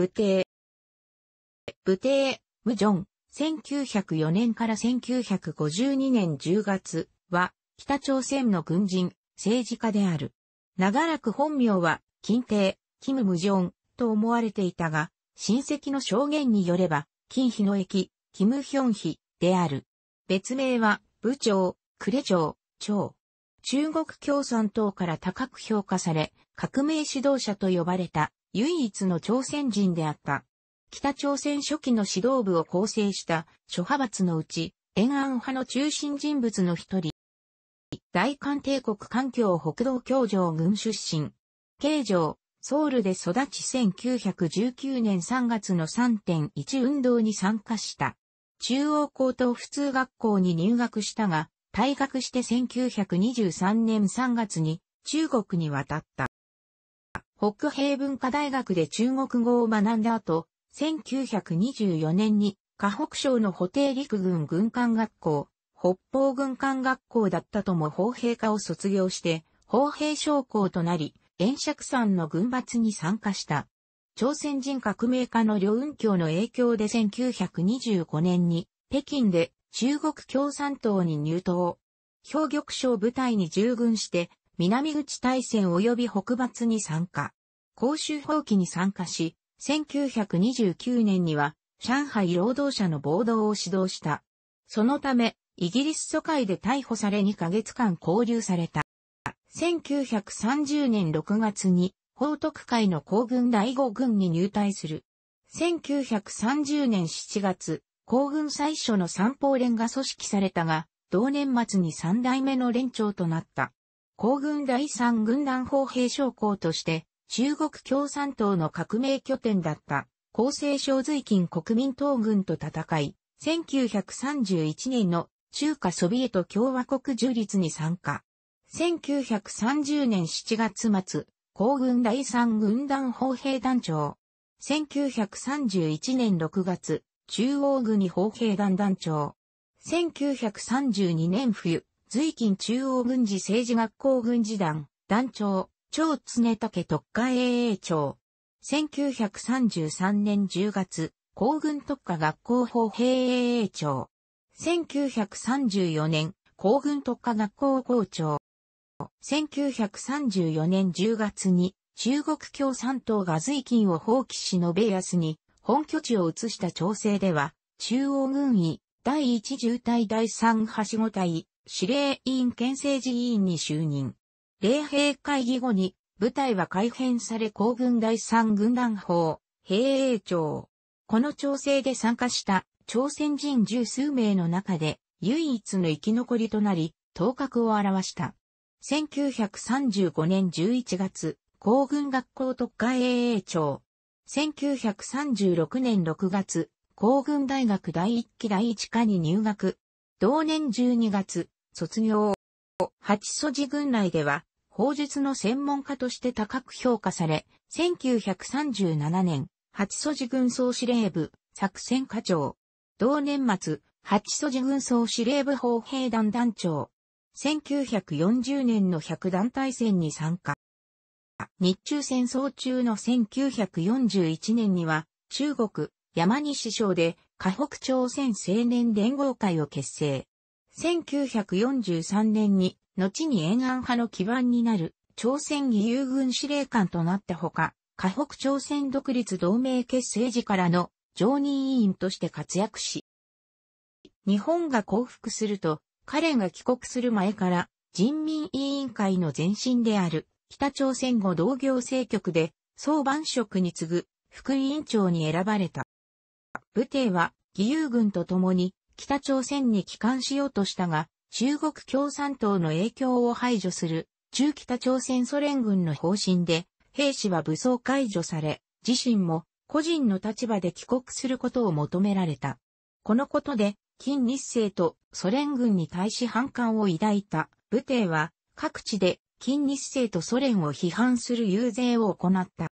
武帝。武帝、ムジョン、1904年から1952年10月は、北朝鮮の軍人、政治家である。長らく本名は、金帝、キム・ムジョン、と思われていたが、親戚の証言によれば、金日の駅、金ム・ヒョンヒ、である。別名は、部長、クレ長、長。中国共産党から高く評価され、革命指導者と呼ばれた唯一の朝鮮人であった。北朝鮮初期の指導部を構成した諸派閥のうち、延安派の中心人物の一人。大韓帝国環境北道教場軍出身。慶城、ソウルで育ち1919年3月の3.1運動に参加した。中央高等普通学校に入学したが、退学して1923年3月に中国に渡った。北平文化大学で中国語を学んだ後、1924年に河北省の保定陸軍軍艦学校、北方軍艦学校だったとも砲兵科を卒業して、砲兵将校となり、炎釈山の軍閥に参加した。朝鮮人革命家の両雲教の影響で1925年に北京で中国共産党に入党。兵玉省部隊に従軍して南口大戦及び北伐に参加。公衆放棄に参加し、1929年には上海労働者の暴動を指導した。そのため、イギリス疎開で逮捕され2ヶ月間拘留された。1930年6月に、報徳会の皇軍第五軍に入隊する。1930年7月、皇軍最初の三方連が組織されたが、同年末に三代目の連長となった。皇軍第三軍団砲兵将校として、中国共産党の革命拠点だった、厚生省随近国民党軍と戦い、1931年の中華ソビエト共和国樹立に参加。1930年7月末、皇軍第三軍団砲兵団長。1931年6月、中央軍に砲兵団団長。1932年冬、随勤中央軍事政治学校軍事団、団長、長常武特化英英長。1933年10月、皇軍特化学校法兵英長。1934年、皇軍特化学校校長。1934年10月に、中国共産党が随勤を放棄し延安に、本拠地を移した調整では、中央軍医、第1渋隊第3はしご隊、司令員県政寺委員に就任。礼兵会議後に、部隊は改編され皇軍第三軍団法、兵営庁。この調整で参加した朝鮮人十数名の中で唯一の生き残りとなり、頭角を現した。1935年11月、皇軍学校特会営営庁。1936年6月、皇軍大学第1期第1課に入学。同年12月、卒業。八素寺軍内では、法術の専門家として高く評価され、1937年、八素寺軍総司令部、作戦課長。同年末、八素寺軍総司令部砲兵団団長。1940年の百団体戦に参加。日中戦争中の1941年には、中国、山西省で、河北朝鮮青年連合会を結成。1943年に、後に延安派の基盤になる、朝鮮義勇軍司令官となったほか、河北朝鮮独立同盟結成時からの常任委員として活躍し、日本が降伏すると、彼が帰国する前から人民委員会の前身である北朝鮮語同行政局で総番職に次ぐ副委員長に選ばれた。武帝は義勇軍と共に北朝鮮に帰還しようとしたが、中国共産党の影響を排除する中北朝鮮ソ連軍の方針で、兵士は武装解除され、自身も個人の立場で帰国することを求められた。このことで、金日成とソ連軍に対し反感を抱いた武帝は各地で金日成とソ連を批判する遊説を行った。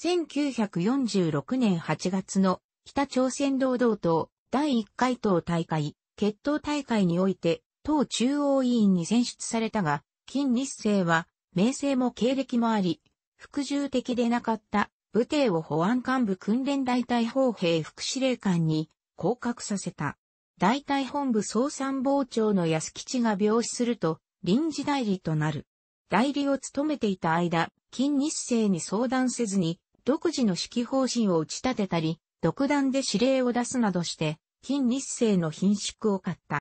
1946年8月の北朝鮮労働党第1回党大会、決闘大会において、党中央委員に選出されたが、金日成は、名声も経歴もあり、服従的でなかった武帝を保安幹部訓練大隊砲兵副司令官に降格させた。大隊本部総参謀長の安吉が病死すると臨時代理となる。代理を務めていた間、金日成に相談せずに独自の指揮方針を打ち立てたり、独断で指令を出すなどして、金日成の品縮を買った。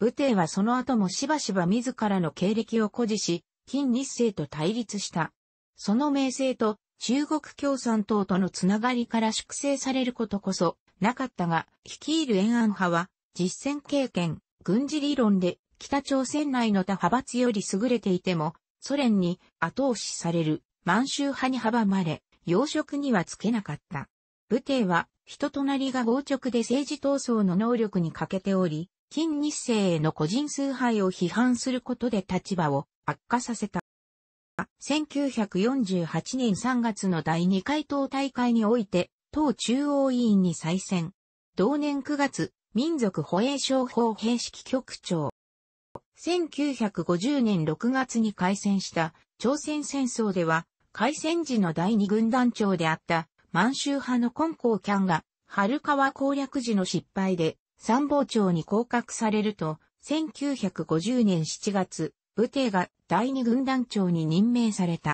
武帝はその後もしばしば自らの経歴を誇示し、金日成と対立した。その名声と中国共産党とのつながりから粛清されることこそなかったが、率いる延安派は実戦経験、軍事理論で北朝鮮内の他派閥より優れていても、ソ連に後押しされる満州派に阻まれ、要職にはつけなかった。武帝は人となりが傍直で政治闘争の能力に欠けており、金日成への個人崇拝を批判することで立場を悪化させた。1948年3月の第2回党大会において、党中央委員に再選。同年9月、民族保衛省法兵式局長。1950年6月に開戦した朝鮮戦争では、開戦時の第二軍団長であった満州派の根光キャンが、春川攻略時の失敗で、参謀長に降格されると、1950年7月、武帝が第二軍団長に任命された。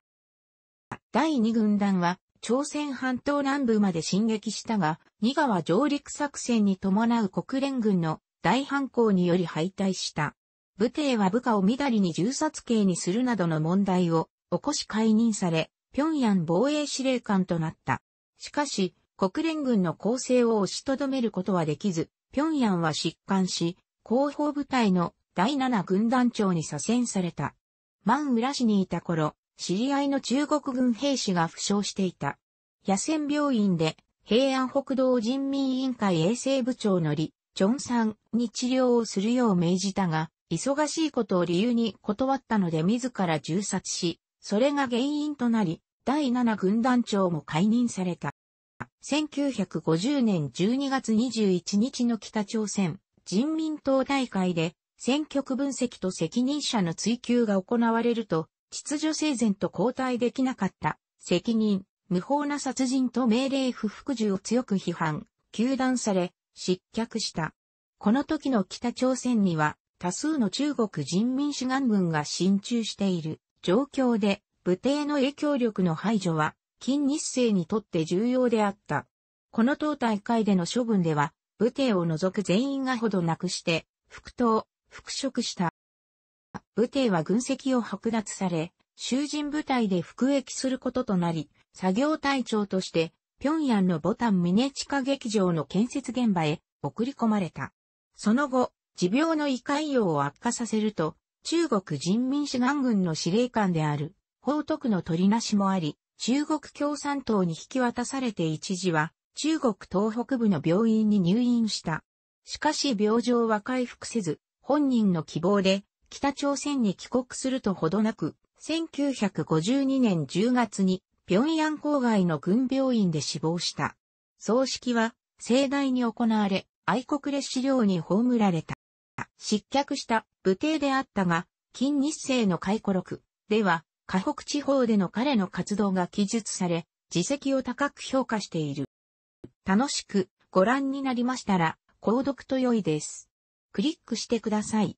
第二軍団は、朝鮮半島南部まで進撃したが、二川上陸作戦に伴う国連軍の大反抗により敗退した。武帝は部下をみだりに銃殺刑にするなどの問題を起こし解任され、平壌防衛司令官となった。しかし、国連軍の攻勢を押しとどめることはできず、平壌は疾患し、広報部隊の第七軍団長に左遷された。万浦市にいた頃、知り合いの中国軍兵士が負傷していた。野戦病院で平安北道人民委員会衛生部長の李、チョンさんに治療をするよう命じたが、忙しいことを理由に断ったので自ら銃殺し、それが原因となり、第7軍団長も解任された。1950年12月21日の北朝鮮人民党大会で選挙区分析と責任者の追及が行われると秩序整然と交代できなかった責任、無法な殺人と命令不服従を強く批判、求断され失脚した。この時の北朝鮮には多数の中国人民志願軍が進駐している状況で武帝の影響力の排除は、金日成にとって重要であった。この党大会での処分では、武帝を除く全員がほどなくして、復党、復職した。武帝は軍籍を剥奪され、囚人部隊で服役することとなり、作業隊長として、平壌のボタンミネ地下劇場の建設現場へ送り込まれた。その後、持病の胃潰瘍を悪化させると、中国人民志願軍の司令官である報徳の取りなしもあり、中国共産党に引き渡されて一時は、中国東北部の病院に入院した。しかし病状は回復せず、本人の希望で、北朝鮮に帰国するとほどなく、1952年10月に、平壌郊外の軍病院で死亡した。葬式は、盛大に行われ、愛国列資料に葬られた。失脚した武帝であったが、金日成の回顧録では、河北地方での彼の活動が記述され、自績を高く評価している。楽しくご覧になりましたら、購読と良いです。クリックしてください。